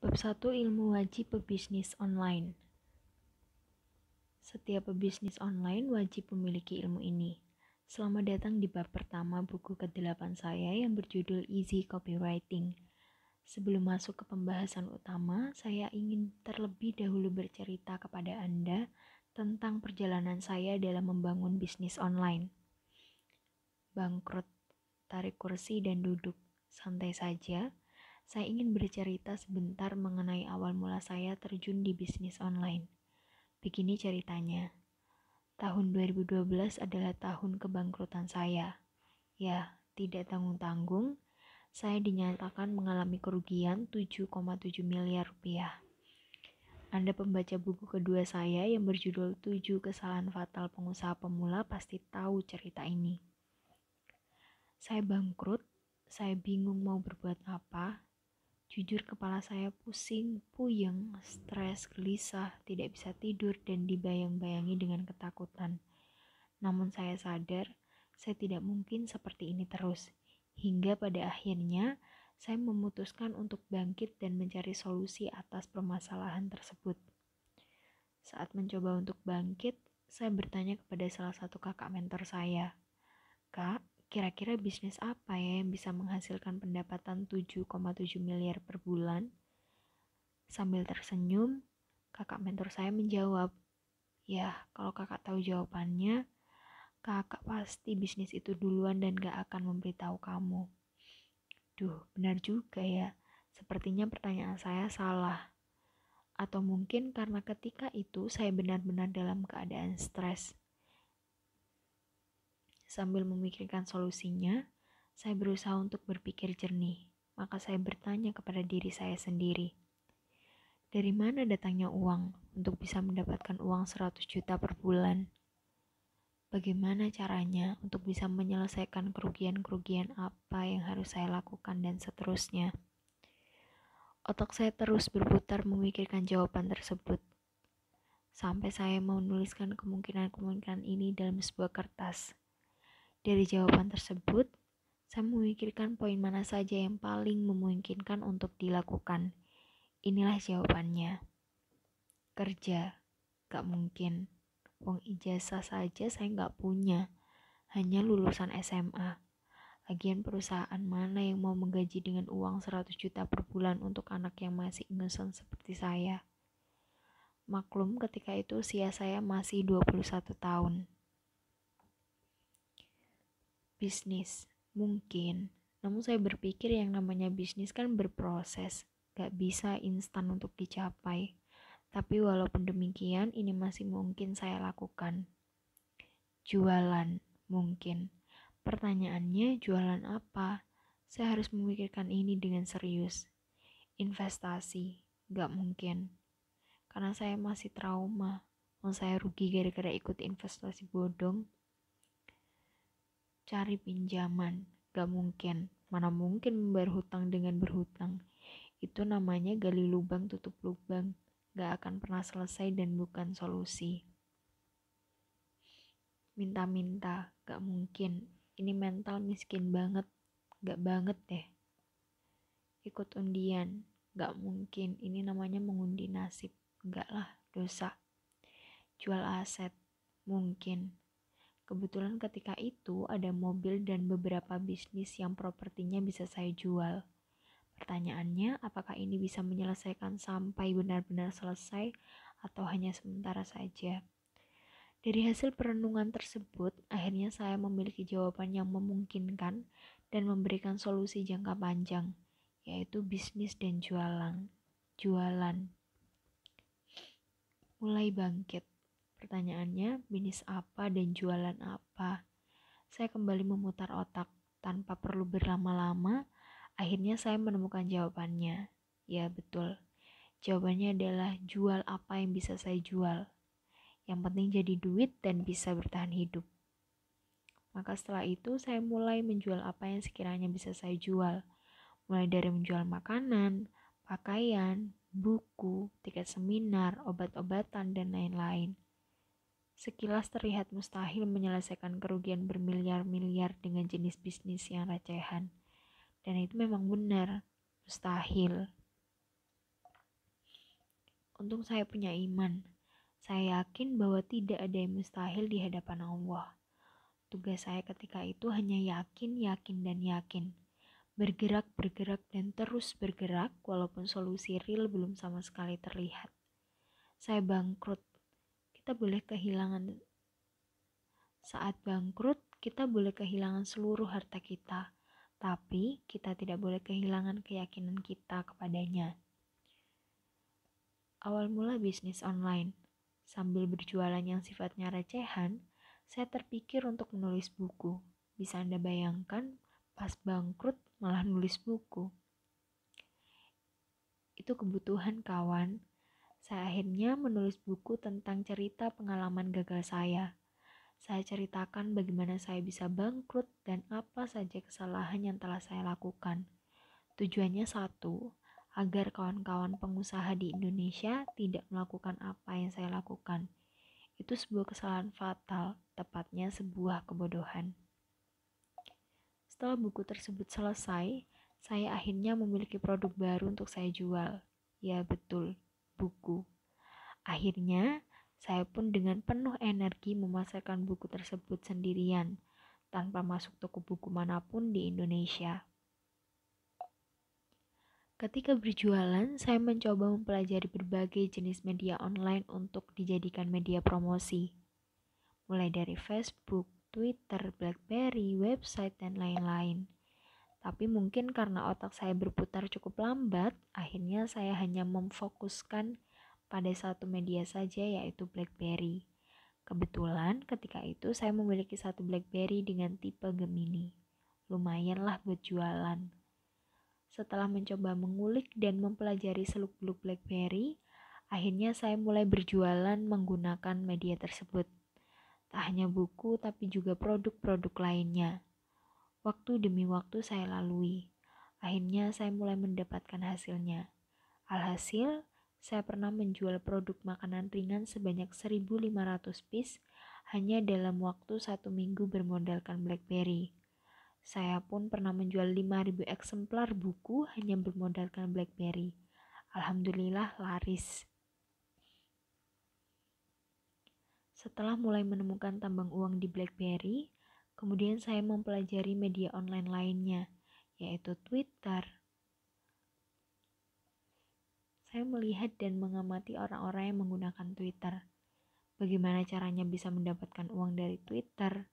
Bab 1 Ilmu Wajib Pebisnis Online Setiap pebisnis online wajib memiliki ilmu ini. Selamat datang di bab pertama buku ke-8 saya yang berjudul Easy Copywriting. Sebelum masuk ke pembahasan utama, saya ingin terlebih dahulu bercerita kepada Anda tentang perjalanan saya dalam membangun bisnis online. Bangkrut, tarik kursi dan duduk, santai saja, saya ingin bercerita sebentar mengenai awal mula saya terjun di bisnis online. Begini ceritanya. Tahun 2012 adalah tahun kebangkrutan saya. Ya, tidak tanggung-tanggung, saya dinyatakan mengalami kerugian 7,7 miliar rupiah. Anda pembaca buku kedua saya yang berjudul 7 Kesalahan Fatal Pengusaha Pemula pasti tahu cerita ini. Saya bangkrut, saya bingung mau berbuat apa, Jujur kepala saya pusing, puyeng, stres, gelisah, tidak bisa tidur dan dibayang-bayangi dengan ketakutan. Namun saya sadar, saya tidak mungkin seperti ini terus. Hingga pada akhirnya, saya memutuskan untuk bangkit dan mencari solusi atas permasalahan tersebut. Saat mencoba untuk bangkit, saya bertanya kepada salah satu kakak mentor saya. Kak, kira-kira bisnis apa ya yang bisa menghasilkan pendapatan 7,7 miliar per bulan? Sambil tersenyum, kakak mentor saya menjawab, Ya, kalau kakak tahu jawabannya, kakak pasti bisnis itu duluan dan gak akan memberitahu kamu. Duh, benar juga ya. Sepertinya pertanyaan saya salah. Atau mungkin karena ketika itu saya benar-benar dalam keadaan stres Sambil memikirkan solusinya, saya berusaha untuk berpikir jernih. Maka saya bertanya kepada diri saya sendiri, dari mana datangnya uang untuk bisa mendapatkan uang 100 juta per bulan? Bagaimana caranya untuk bisa menyelesaikan kerugian-kerugian apa yang harus saya lakukan dan seterusnya? Otak saya terus berputar memikirkan jawaban tersebut sampai saya menuliskan kemungkinan-kemungkinan ini dalam sebuah kertas. Dari jawaban tersebut, saya memikirkan poin mana saja yang paling memungkinkan untuk dilakukan. Inilah jawabannya. Kerja. Gak mungkin. Uang ijazah saja saya gak punya. Hanya lulusan SMA. Lagian perusahaan mana yang mau menggaji dengan uang 100 juta per bulan untuk anak yang masih innocent seperti saya? Maklum ketika itu usia saya masih 21 tahun bisnis mungkin namun saya berpikir yang namanya bisnis kan berproses gak bisa instan untuk dicapai tapi walaupun demikian ini masih mungkin saya lakukan jualan mungkin pertanyaannya jualan apa saya harus memikirkan ini dengan serius investasi gak mungkin karena saya masih trauma mau saya rugi gara-gara ikut investasi bodong cari pinjaman. Gak mungkin. Mana mungkin hutang dengan berhutang. Itu namanya gali lubang tutup lubang. Gak akan pernah selesai dan bukan solusi. Minta-minta, gak mungkin. Ini mental miskin banget. Gak banget deh. Ikut undian, gak mungkin. Ini namanya mengundi nasib. gak lah, dosa. Jual aset, mungkin Kebetulan ketika itu ada mobil dan beberapa bisnis yang propertinya bisa saya jual. Pertanyaannya, apakah ini bisa menyelesaikan sampai benar-benar selesai atau hanya sementara saja? Dari hasil perenungan tersebut, akhirnya saya memiliki jawaban yang memungkinkan dan memberikan solusi jangka panjang, yaitu bisnis dan jualan. Jualan mulai bangkit. Pertanyaannya, bisnis apa dan jualan apa? Saya kembali memutar otak. Tanpa perlu berlama-lama, akhirnya saya menemukan jawabannya. Ya, betul. Jawabannya adalah jual apa yang bisa saya jual. Yang penting jadi duit dan bisa bertahan hidup. Maka setelah itu saya mulai menjual apa yang sekiranya bisa saya jual. Mulai dari menjual makanan, pakaian, buku, tiket seminar, obat-obatan, dan lain-lain. Sekilas terlihat mustahil menyelesaikan kerugian bermiliar-miliar dengan jenis bisnis yang recehan. Dan itu memang benar, mustahil. Untung saya punya iman. Saya yakin bahwa tidak ada yang mustahil di hadapan Allah. Tugas saya ketika itu hanya yakin, yakin, dan yakin. Bergerak, bergerak, dan terus bergerak, walaupun solusi real belum sama sekali terlihat. Saya bangkrut kita boleh kehilangan. Saat bangkrut, kita boleh kehilangan seluruh harta kita, tapi kita tidak boleh kehilangan keyakinan kita kepadanya. Awal mula bisnis online, sambil berjualan yang sifatnya recehan, saya terpikir untuk menulis buku. Bisa Anda bayangkan, pas bangkrut malah nulis buku. Itu kebutuhan kawan, saya akhirnya menulis buku tentang cerita pengalaman gagal saya. Saya ceritakan bagaimana saya bisa bangkrut dan apa saja kesalahan yang telah saya lakukan. Tujuannya satu, agar kawan-kawan pengusaha di Indonesia tidak melakukan apa yang saya lakukan. Itu sebuah kesalahan fatal, tepatnya sebuah kebodohan. Setelah buku tersebut selesai, saya akhirnya memiliki produk baru untuk saya jual. Ya, betul, buku. Akhirnya, saya pun dengan penuh energi memasarkan buku tersebut sendirian, tanpa masuk toko buku manapun di Indonesia. Ketika berjualan, saya mencoba mempelajari berbagai jenis media online untuk dijadikan media promosi, mulai dari Facebook, Twitter, BlackBerry, website, dan lain-lain. Tapi mungkin karena otak saya berputar cukup lambat, akhirnya saya hanya memfokuskan pada satu media saja yaitu BlackBerry. Kebetulan ketika itu saya memiliki satu BlackBerry dengan tipe Gemini. Lumayanlah buat jualan. Setelah mencoba mengulik dan mempelajari seluk-beluk BlackBerry, akhirnya saya mulai berjualan menggunakan media tersebut. Tak hanya buku, tapi juga produk-produk lainnya. Waktu demi waktu saya lalui. Akhirnya saya mulai mendapatkan hasilnya. Alhasil, saya pernah menjual produk makanan ringan sebanyak 1.500 piece hanya dalam waktu satu minggu bermodalkan BlackBerry. Saya pun pernah menjual 5.000 eksemplar buku hanya bermodalkan BlackBerry. Alhamdulillah laris. Setelah mulai menemukan tambang uang di BlackBerry, Kemudian saya mempelajari media online lainnya, yaitu Twitter. Saya melihat dan mengamati orang-orang yang menggunakan Twitter. Bagaimana caranya bisa mendapatkan uang dari Twitter,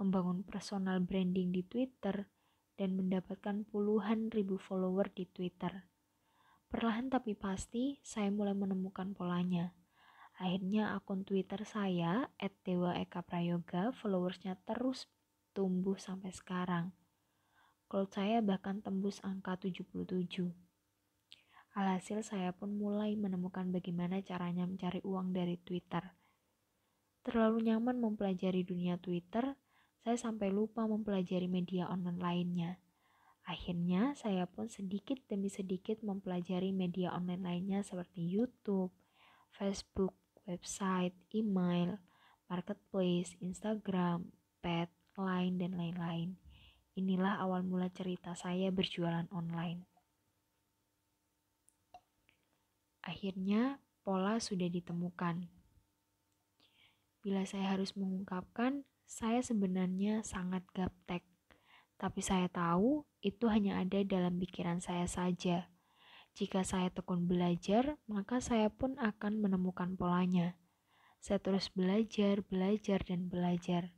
membangun personal branding di Twitter, dan mendapatkan puluhan ribu follower di Twitter. Perlahan tapi pasti, saya mulai menemukan polanya. Akhirnya akun Twitter saya, @dewaekaprayoga, followersnya terus tumbuh sampai sekarang. Kalau saya bahkan tembus angka 77. Alhasil saya pun mulai menemukan bagaimana caranya mencari uang dari Twitter. Terlalu nyaman mempelajari dunia Twitter, saya sampai lupa mempelajari media online lainnya. Akhirnya, saya pun sedikit demi sedikit mempelajari media online lainnya seperti YouTube, Facebook, website, email, marketplace, Instagram, pet, lain, dan lain-lain. Inilah awal mula cerita saya berjualan online. Akhirnya, pola sudah ditemukan. Bila saya harus mengungkapkan, saya sebenarnya sangat gaptek, tapi saya tahu itu hanya ada dalam pikiran saya saja. Jika saya tekun belajar, maka saya pun akan menemukan polanya. Saya terus belajar, belajar, dan belajar.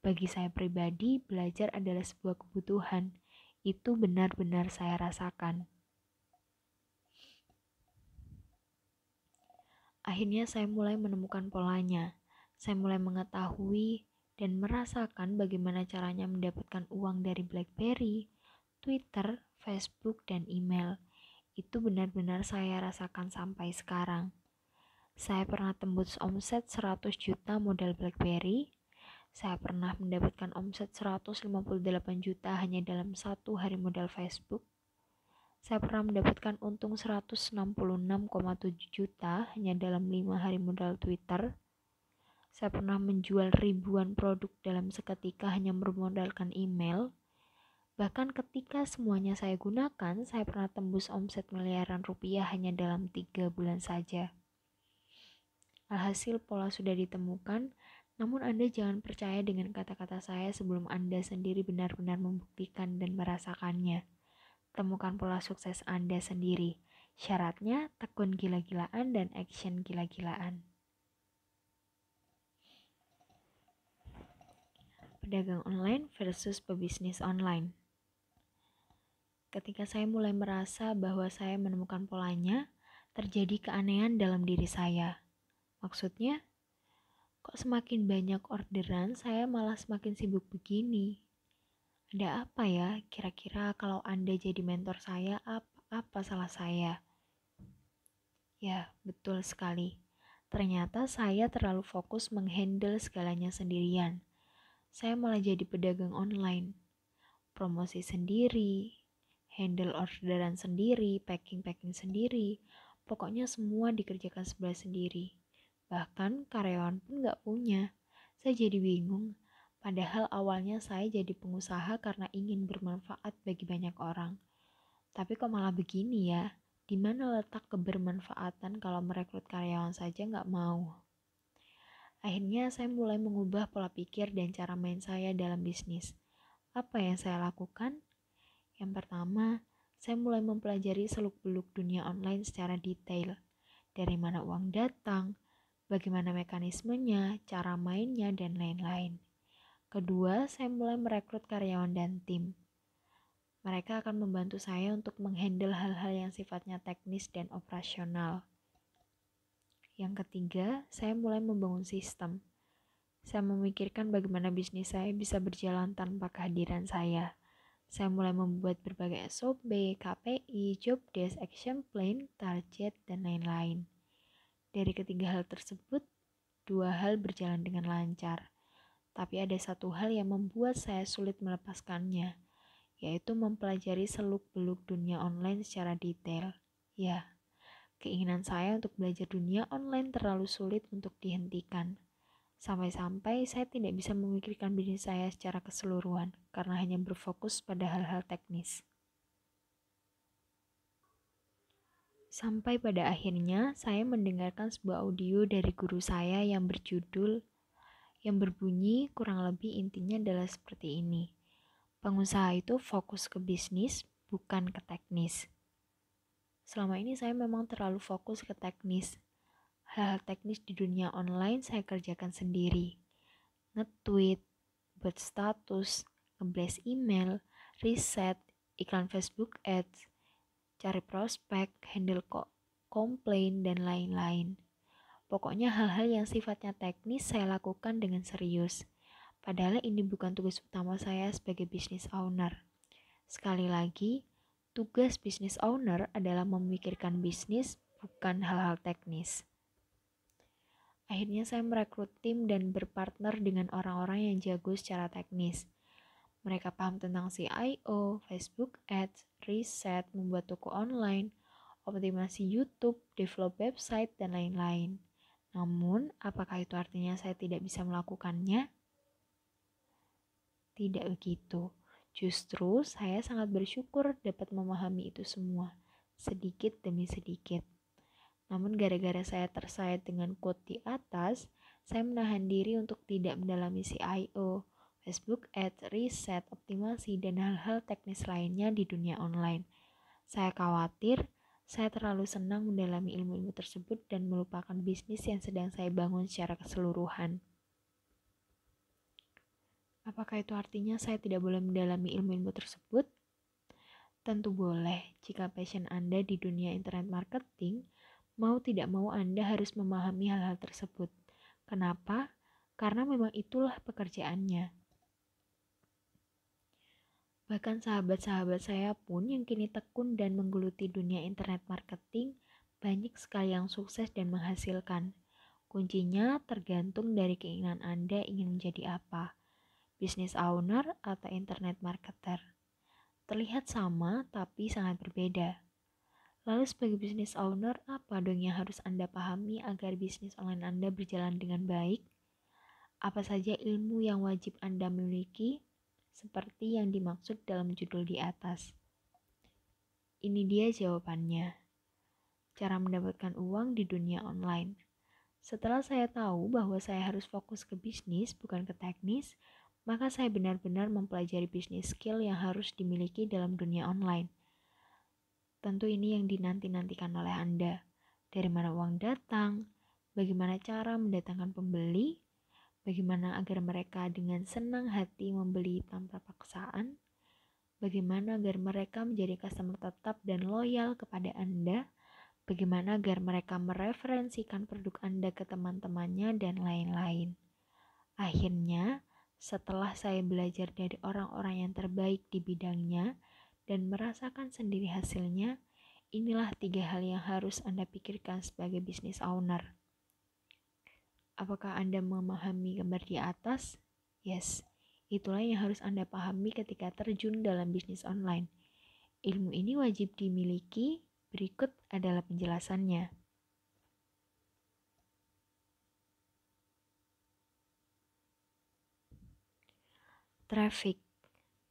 Bagi saya pribadi, belajar adalah sebuah kebutuhan. Itu benar-benar saya rasakan. Akhirnya saya mulai menemukan polanya. Saya mulai mengetahui dan merasakan bagaimana caranya mendapatkan uang dari BlackBerry, Twitter, Facebook, dan email. Itu benar-benar saya rasakan sampai sekarang saya pernah tembus omset 100 juta model BlackBerry, saya pernah mendapatkan omset 158 juta hanya dalam satu hari modal Facebook. Saya pernah mendapatkan untung 166,7 juta hanya dalam lima hari modal Twitter. Saya pernah menjual ribuan produk dalam seketika hanya bermodalkan email. Bahkan ketika semuanya saya gunakan, saya pernah tembus omset miliaran rupiah hanya dalam tiga bulan saja. Alhasil pola sudah ditemukan, namun Anda jangan percaya dengan kata-kata saya sebelum Anda sendiri benar-benar membuktikan dan merasakannya. Temukan pola sukses Anda sendiri. Syaratnya tekun gila-gilaan dan action gila-gilaan. Pedagang online versus pebisnis online. Ketika saya mulai merasa bahwa saya menemukan polanya, terjadi keanehan dalam diri saya. Maksudnya, Kok semakin banyak orderan, saya malah semakin sibuk begini. Ada apa ya? Kira-kira kalau Anda jadi mentor saya, apa, apa salah saya? Ya, betul sekali. Ternyata saya terlalu fokus menghandle segalanya sendirian. Saya malah jadi pedagang online. Promosi sendiri, handle orderan sendiri, packing-packing sendiri. Pokoknya semua dikerjakan sebelah sendiri. Bahkan karyawan pun nggak punya. Saya jadi bingung. Padahal awalnya saya jadi pengusaha karena ingin bermanfaat bagi banyak orang. Tapi kok malah begini ya? Di mana letak kebermanfaatan kalau merekrut karyawan saja nggak mau? Akhirnya saya mulai mengubah pola pikir dan cara main saya dalam bisnis. Apa yang saya lakukan? Yang pertama, saya mulai mempelajari seluk-beluk dunia online secara detail. Dari mana uang datang, bagaimana mekanismenya, cara mainnya, dan lain-lain. Kedua, saya mulai merekrut karyawan dan tim. Mereka akan membantu saya untuk menghandle hal-hal yang sifatnya teknis dan operasional. Yang ketiga, saya mulai membangun sistem. Saya memikirkan bagaimana bisnis saya bisa berjalan tanpa kehadiran saya. Saya mulai membuat berbagai SOP, KPI, job desk, action plan, target, dan lain-lain. Dari ketiga hal tersebut, dua hal berjalan dengan lancar. Tapi ada satu hal yang membuat saya sulit melepaskannya, yaitu mempelajari seluk-beluk dunia online secara detail. Ya, keinginan saya untuk belajar dunia online terlalu sulit untuk dihentikan. Sampai-sampai saya tidak bisa memikirkan bisnis saya secara keseluruhan karena hanya berfokus pada hal-hal teknis. Sampai pada akhirnya saya mendengarkan sebuah audio dari guru saya yang berjudul yang berbunyi kurang lebih intinya adalah seperti ini. Pengusaha itu fokus ke bisnis, bukan ke teknis. Selama ini saya memang terlalu fokus ke teknis. Hal-hal teknis di dunia online saya kerjakan sendiri. Nge-tweet, buat status, ngeblast email, riset, iklan Facebook Ads, cari prospek, handle kok komplain, dan lain-lain. Pokoknya hal-hal yang sifatnya teknis saya lakukan dengan serius. Padahal ini bukan tugas utama saya sebagai business owner. Sekali lagi, tugas business owner adalah memikirkan bisnis, bukan hal-hal teknis. Akhirnya saya merekrut tim dan berpartner dengan orang-orang yang jago secara teknis – mereka paham tentang CIO, Facebook Ads, riset, membuat toko online, optimasi YouTube, develop website, dan lain-lain. Namun, apakah itu artinya saya tidak bisa melakukannya? Tidak begitu. Justru saya sangat bersyukur dapat memahami itu semua, sedikit demi sedikit. Namun gara-gara saya tersayat dengan quote di atas, saya menahan diri untuk tidak mendalami CIO, Facebook Ads, reset, optimasi, dan hal-hal teknis lainnya di dunia online. Saya khawatir saya terlalu senang mendalami ilmu-ilmu tersebut dan melupakan bisnis yang sedang saya bangun secara keseluruhan. Apakah itu artinya saya tidak boleh mendalami ilmu-ilmu tersebut? Tentu boleh, jika passion Anda di dunia internet marketing, mau tidak mau Anda harus memahami hal-hal tersebut. Kenapa? Karena memang itulah pekerjaannya. Bahkan sahabat-sahabat saya pun yang kini tekun dan menggeluti dunia internet marketing banyak sekali yang sukses dan menghasilkan. Kuncinya tergantung dari keinginan Anda ingin menjadi apa, bisnis owner atau internet marketer. Terlihat sama tapi sangat berbeda. Lalu sebagai bisnis owner, apa dong yang harus Anda pahami agar bisnis online Anda berjalan dengan baik? Apa saja ilmu yang wajib Anda miliki? seperti yang dimaksud dalam judul di atas. Ini dia jawabannya. Cara mendapatkan uang di dunia online. Setelah saya tahu bahwa saya harus fokus ke bisnis bukan ke teknis, maka saya benar-benar mempelajari bisnis skill yang harus dimiliki dalam dunia online. Tentu ini yang dinanti-nantikan oleh Anda. Dari mana uang datang, bagaimana cara mendatangkan pembeli, bagaimana agar mereka dengan senang hati membeli tanpa paksaan, bagaimana agar mereka menjadi customer tetap dan loyal kepada Anda, bagaimana agar mereka mereferensikan produk Anda ke teman-temannya, dan lain-lain. Akhirnya, setelah saya belajar dari orang-orang yang terbaik di bidangnya dan merasakan sendiri hasilnya, inilah tiga hal yang harus Anda pikirkan sebagai bisnis owner. Apakah Anda memahami gambar di atas? Yes, itulah yang harus Anda pahami ketika terjun dalam bisnis online. Ilmu ini wajib dimiliki. Berikut adalah penjelasannya. Traffic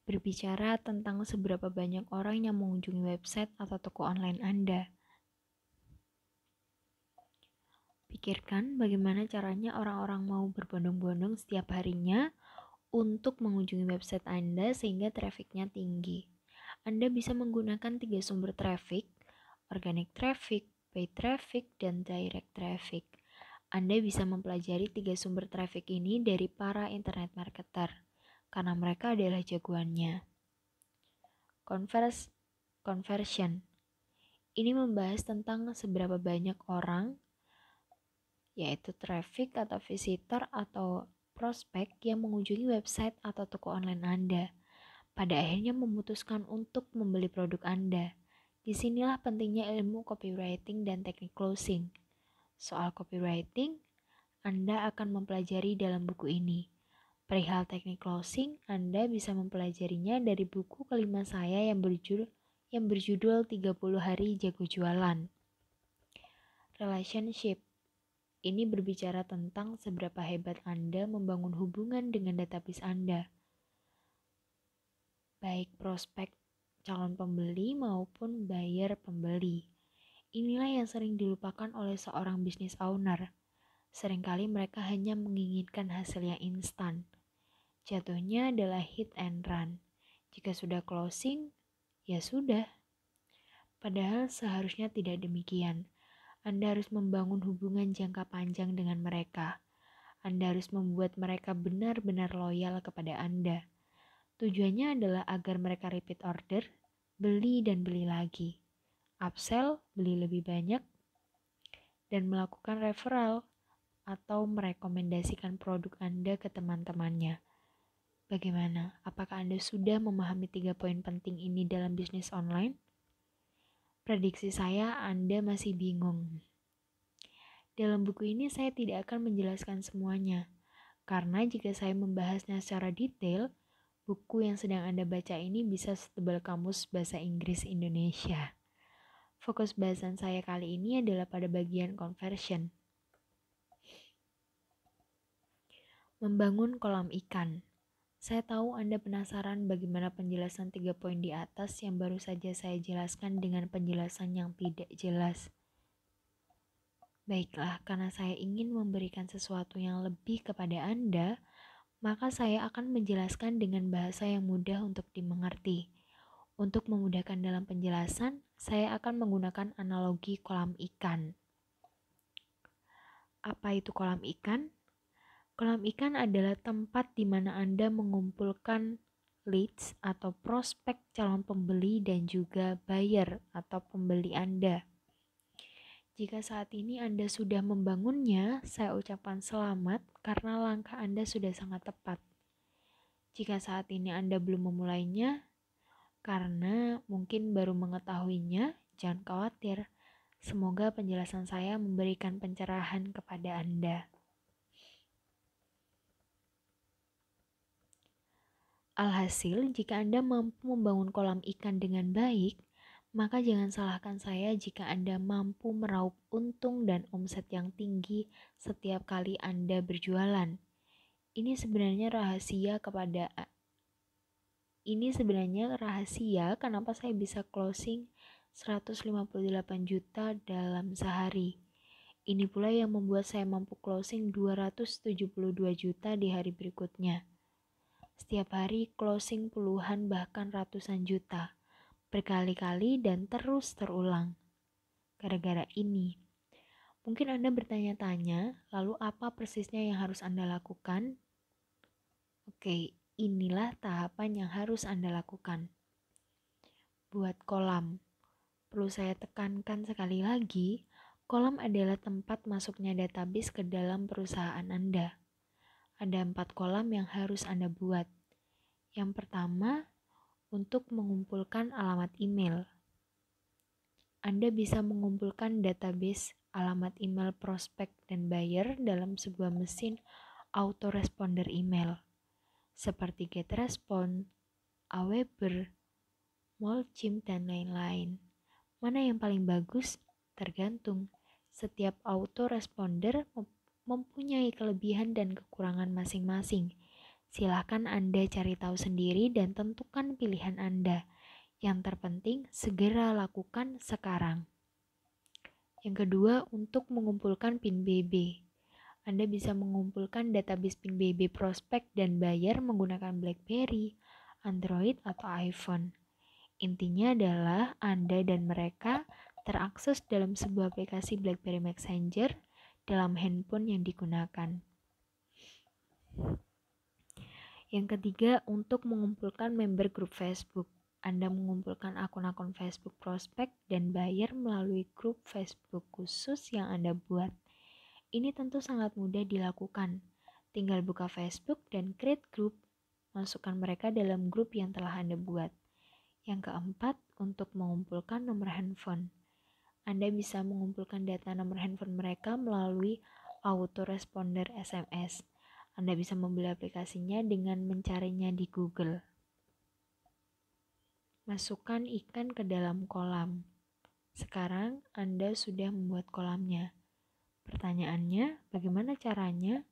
berbicara tentang seberapa banyak orang yang mengunjungi website atau toko online Anda. pikirkan bagaimana caranya orang-orang mau berbondong-bondong setiap harinya untuk mengunjungi website Anda sehingga trafiknya tinggi. Anda bisa menggunakan tiga sumber trafik, organic traffic, paid traffic, dan direct traffic. Anda bisa mempelajari tiga sumber traffic ini dari para internet marketer, karena mereka adalah jagoannya. Converse, conversion ini membahas tentang seberapa banyak orang yaitu traffic atau visitor atau prospek yang mengunjungi website atau toko online Anda. Pada akhirnya memutuskan untuk membeli produk Anda. Disinilah pentingnya ilmu copywriting dan teknik closing. Soal copywriting, Anda akan mempelajari dalam buku ini. Perihal teknik closing, Anda bisa mempelajarinya dari buku kelima saya yang berjudul yang berjudul 30 hari jago jualan. Relationship ini berbicara tentang seberapa hebat Anda membangun hubungan dengan database Anda, baik prospek calon pembeli maupun buyer pembeli. Inilah yang sering dilupakan oleh seorang business owner. Seringkali mereka hanya menginginkan hasil yang instan. Jatuhnya adalah hit and run. Jika sudah closing, ya sudah. Padahal seharusnya tidak demikian anda harus membangun hubungan jangka panjang dengan mereka. Anda harus membuat mereka benar-benar loyal kepada Anda. Tujuannya adalah agar mereka repeat order, beli dan beli lagi, upsell, beli lebih banyak, dan melakukan referral atau merekomendasikan produk Anda ke teman-temannya. Bagaimana? Apakah Anda sudah memahami tiga poin penting ini dalam bisnis online? Prediksi saya Anda masih bingung. Dalam buku ini saya tidak akan menjelaskan semuanya, karena jika saya membahasnya secara detail, buku yang sedang Anda baca ini bisa setebal kamus bahasa Inggris Indonesia. Fokus bahasan saya kali ini adalah pada bagian conversion. Membangun kolam ikan. Saya tahu Anda penasaran bagaimana penjelasan tiga poin di atas yang baru saja saya jelaskan dengan penjelasan yang tidak jelas. Baiklah, karena saya ingin memberikan sesuatu yang lebih kepada Anda, maka saya akan menjelaskan dengan bahasa yang mudah untuk dimengerti. Untuk memudahkan dalam penjelasan, saya akan menggunakan analogi kolam ikan. Apa itu kolam ikan? Kolam ikan adalah tempat di mana Anda mengumpulkan leads atau prospek calon pembeli dan juga buyer atau pembeli Anda. Jika saat ini Anda sudah membangunnya, saya ucapkan selamat karena langkah Anda sudah sangat tepat. Jika saat ini Anda belum memulainya, karena mungkin baru mengetahuinya, jangan khawatir. Semoga penjelasan saya memberikan pencerahan kepada Anda. Alhasil, jika Anda mampu membangun kolam ikan dengan baik, maka jangan salahkan saya jika Anda mampu meraup untung dan omset yang tinggi setiap kali Anda berjualan. Ini sebenarnya rahasia kepada ini sebenarnya rahasia kenapa saya bisa closing 158 juta dalam sehari. Ini pula yang membuat saya mampu closing 272 juta di hari berikutnya. Setiap hari closing puluhan bahkan ratusan juta, berkali-kali dan terus terulang. Gara-gara ini, mungkin Anda bertanya-tanya, lalu apa persisnya yang harus Anda lakukan? Oke, inilah tahapan yang harus Anda lakukan. Buat kolam, perlu saya tekankan sekali lagi, kolam adalah tempat masuknya database ke dalam perusahaan Anda ada empat kolam yang harus Anda buat. Yang pertama, untuk mengumpulkan alamat email. Anda bisa mengumpulkan database alamat email prospek dan buyer dalam sebuah mesin autoresponder email, seperti GetResponse, Aweber, Mailchimp, dan lain-lain. Mana yang paling bagus? Tergantung. Setiap autoresponder mempunyai kelebihan dan kekurangan masing-masing. Silahkan Anda cari tahu sendiri dan tentukan pilihan Anda. Yang terpenting, segera lakukan sekarang. Yang kedua, untuk mengumpulkan PIN BB. Anda bisa mengumpulkan database PIN BB prospek dan bayar menggunakan BlackBerry, Android, atau iPhone. Intinya adalah Anda dan mereka terakses dalam sebuah aplikasi BlackBerry Messenger dalam handphone yang digunakan. Yang ketiga, untuk mengumpulkan member grup Facebook. Anda mengumpulkan akun-akun Facebook prospek dan buyer melalui grup Facebook khusus yang Anda buat. Ini tentu sangat mudah dilakukan. Tinggal buka Facebook dan create grup, Masukkan mereka dalam grup yang telah Anda buat. Yang keempat, untuk mengumpulkan nomor handphone. Anda bisa mengumpulkan data nomor handphone mereka melalui autoresponder SMS. Anda bisa membeli aplikasinya dengan mencarinya di Google. Masukkan ikan ke dalam kolam. Sekarang Anda sudah membuat kolamnya. Pertanyaannya, bagaimana caranya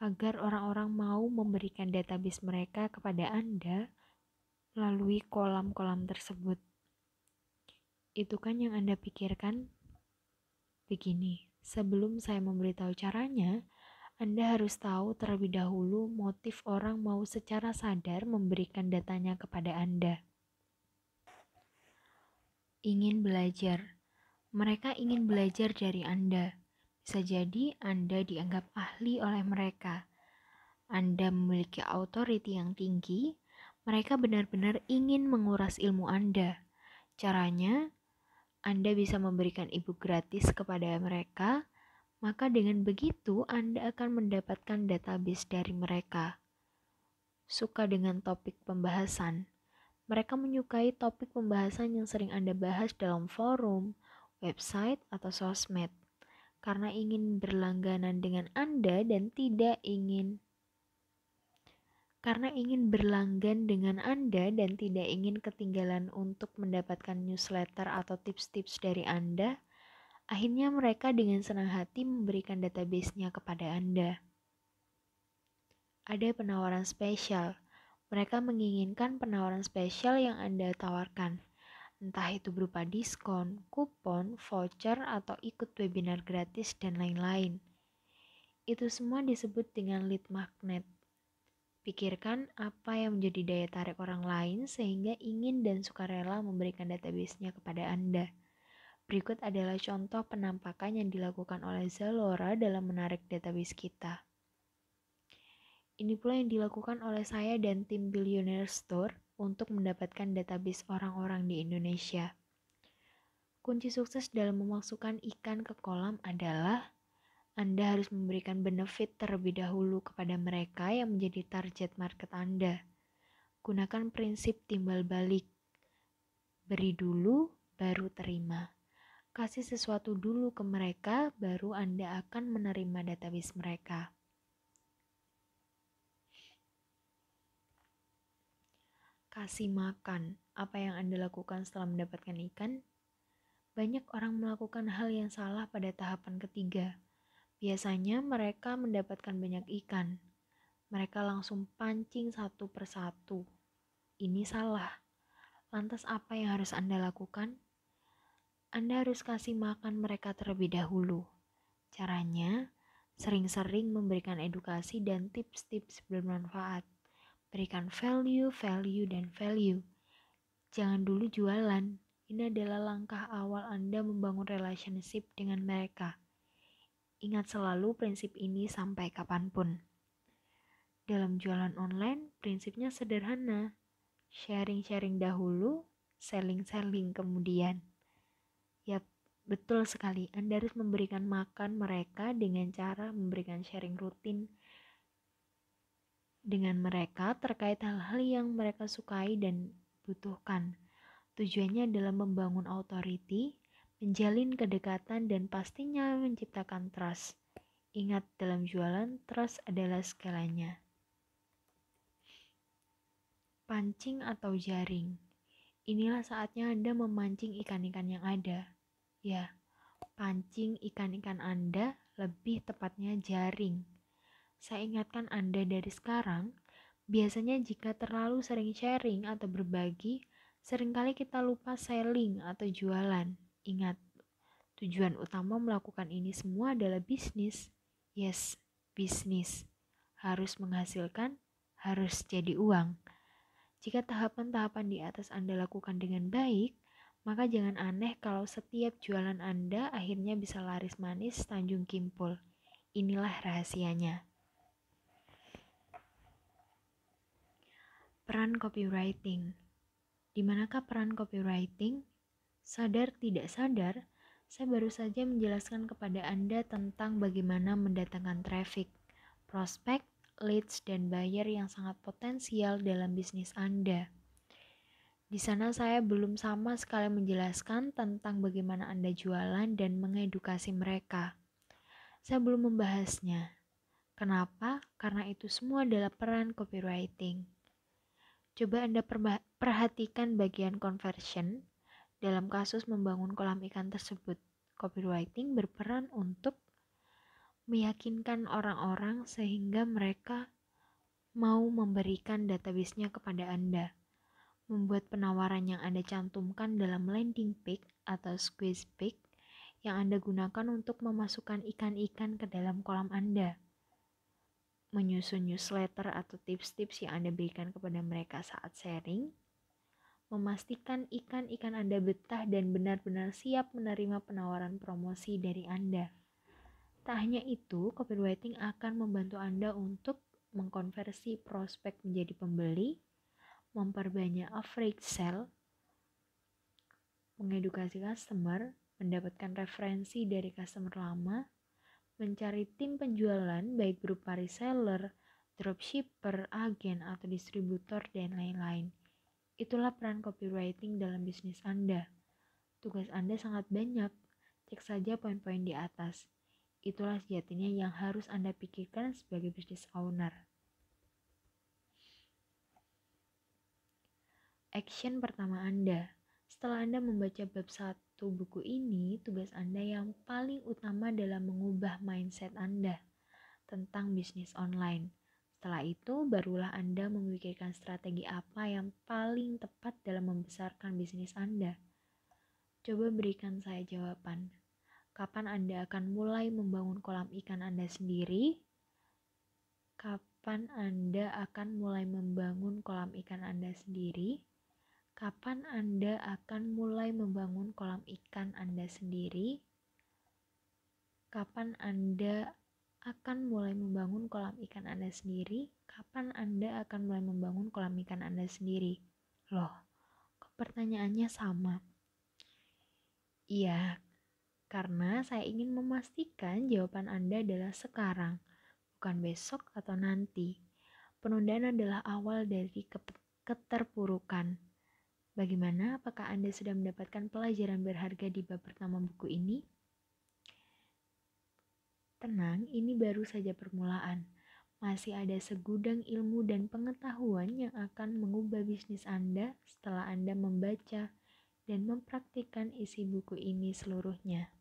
agar orang-orang mau memberikan database mereka kepada Anda melalui kolam-kolam tersebut? Itu kan yang Anda pikirkan? Begini, sebelum saya memberitahu caranya, Anda harus tahu terlebih dahulu motif orang mau secara sadar memberikan datanya kepada Anda. Ingin belajar. Mereka ingin belajar dari Anda. Bisa jadi Anda dianggap ahli oleh mereka. Anda memiliki autoriti yang tinggi, mereka benar-benar ingin menguras ilmu Anda. Caranya, anda bisa memberikan ibu gratis kepada mereka, maka dengan begitu Anda akan mendapatkan database dari mereka. Suka dengan topik pembahasan. Mereka menyukai topik pembahasan yang sering Anda bahas dalam forum, website, atau sosmed karena ingin berlangganan dengan Anda dan tidak ingin karena ingin berlanggan dengan Anda dan tidak ingin ketinggalan untuk mendapatkan newsletter atau tips-tips dari Anda, akhirnya mereka dengan senang hati memberikan database-nya kepada Anda. Ada penawaran spesial. Mereka menginginkan penawaran spesial yang Anda tawarkan, entah itu berupa diskon, kupon, voucher, atau ikut webinar gratis, dan lain-lain. Itu semua disebut dengan lead magnet Pikirkan apa yang menjadi daya tarik orang lain sehingga ingin dan sukarela memberikan database-nya kepada Anda. Berikut adalah contoh penampakan yang dilakukan oleh Zalora dalam menarik database kita. Ini pula yang dilakukan oleh saya dan tim Billionaire Store untuk mendapatkan database orang-orang di Indonesia. Kunci sukses dalam memasukkan ikan ke kolam adalah anda harus memberikan benefit terlebih dahulu kepada mereka yang menjadi target market Anda. Gunakan prinsip timbal balik. Beri dulu, baru terima. Kasih sesuatu dulu ke mereka, baru Anda akan menerima database mereka. Kasih makan apa yang Anda lakukan setelah mendapatkan ikan. Banyak orang melakukan hal yang salah pada tahapan ketiga Biasanya mereka mendapatkan banyak ikan. Mereka langsung pancing satu persatu. Ini salah. Lantas apa yang harus Anda lakukan? Anda harus kasih makan mereka terlebih dahulu. Caranya, sering-sering memberikan edukasi dan tips-tips bermanfaat. Berikan value, value, dan value. Jangan dulu jualan. Ini adalah langkah awal Anda membangun relationship dengan mereka. Ingat selalu prinsip ini sampai kapanpun. Dalam jualan online, prinsipnya sederhana. Sharing-sharing dahulu, selling-selling kemudian. Ya betul sekali. Anda harus memberikan makan mereka dengan cara memberikan sharing rutin dengan mereka terkait hal-hal yang mereka sukai dan butuhkan. Tujuannya adalah membangun authority menjalin kedekatan dan pastinya menciptakan trust. Ingat dalam jualan trust adalah segalanya. Pancing atau jaring. Inilah saatnya Anda memancing ikan-ikan yang ada. Ya, pancing ikan-ikan Anda, lebih tepatnya jaring. Saya ingatkan Anda dari sekarang, biasanya jika terlalu sering sharing atau berbagi, seringkali kita lupa selling atau jualan. Ingat, tujuan utama melakukan ini semua adalah bisnis. Yes, bisnis. Harus menghasilkan, harus jadi uang. Jika tahapan-tahapan di atas Anda lakukan dengan baik, maka jangan aneh kalau setiap jualan Anda akhirnya bisa laris manis Tanjung Kimpul. Inilah rahasianya. Peran copywriting. dimanakah peran copywriting? Sadar tidak sadar, saya baru saja menjelaskan kepada Anda tentang bagaimana mendatangkan traffic, prospek, leads, dan buyer yang sangat potensial dalam bisnis Anda. Di sana saya belum sama sekali menjelaskan tentang bagaimana Anda jualan dan mengedukasi mereka. Saya belum membahasnya. Kenapa? Karena itu semua adalah peran copywriting. Coba Anda perhatikan bagian conversion dalam kasus membangun kolam ikan tersebut. Copywriting berperan untuk meyakinkan orang-orang sehingga mereka mau memberikan database-nya kepada Anda. Membuat penawaran yang Anda cantumkan dalam landing page atau squeeze page yang Anda gunakan untuk memasukkan ikan-ikan ke dalam kolam Anda. Menyusun newsletter atau tips-tips yang Anda berikan kepada mereka saat sharing, memastikan ikan-ikan Anda betah dan benar-benar siap menerima penawaran promosi dari Anda. Tak hanya itu, copywriting akan membantu Anda untuk mengkonversi prospek menjadi pembeli, memperbanyak average sale, mengedukasi customer, mendapatkan referensi dari customer lama, mencari tim penjualan baik berupa reseller, dropshipper, agen, atau distributor, dan lain-lain. Itulah peran copywriting dalam bisnis Anda. Tugas Anda sangat banyak. Cek saja poin-poin di atas. Itulah sejatinya yang harus Anda pikirkan sebagai bisnis owner. Action pertama Anda. Setelah Anda membaca bab satu buku ini, tugas Anda yang paling utama adalah mengubah mindset Anda tentang bisnis online setelah itu, barulah Anda memikirkan strategi apa yang paling tepat dalam membesarkan bisnis Anda. Coba berikan saya jawaban. Kapan Anda akan mulai membangun kolam ikan Anda sendiri? Kapan Anda akan mulai membangun kolam ikan Anda sendiri? Kapan Anda akan mulai membangun kolam ikan Anda sendiri? Kapan Anda akan mulai membangun kolam ikan Anda sendiri? Kapan Anda akan mulai membangun kolam ikan Anda sendiri? Loh, pertanyaannya sama. Iya, karena saya ingin memastikan jawaban Anda adalah sekarang, bukan besok atau nanti. Penundaan adalah awal dari keterpurukan. Bagaimana? Apakah Anda sudah mendapatkan pelajaran berharga di bab pertama buku ini? Tenang, ini baru saja permulaan. Masih ada segudang ilmu dan pengetahuan yang akan mengubah bisnis Anda setelah Anda membaca dan mempraktikkan isi buku ini seluruhnya.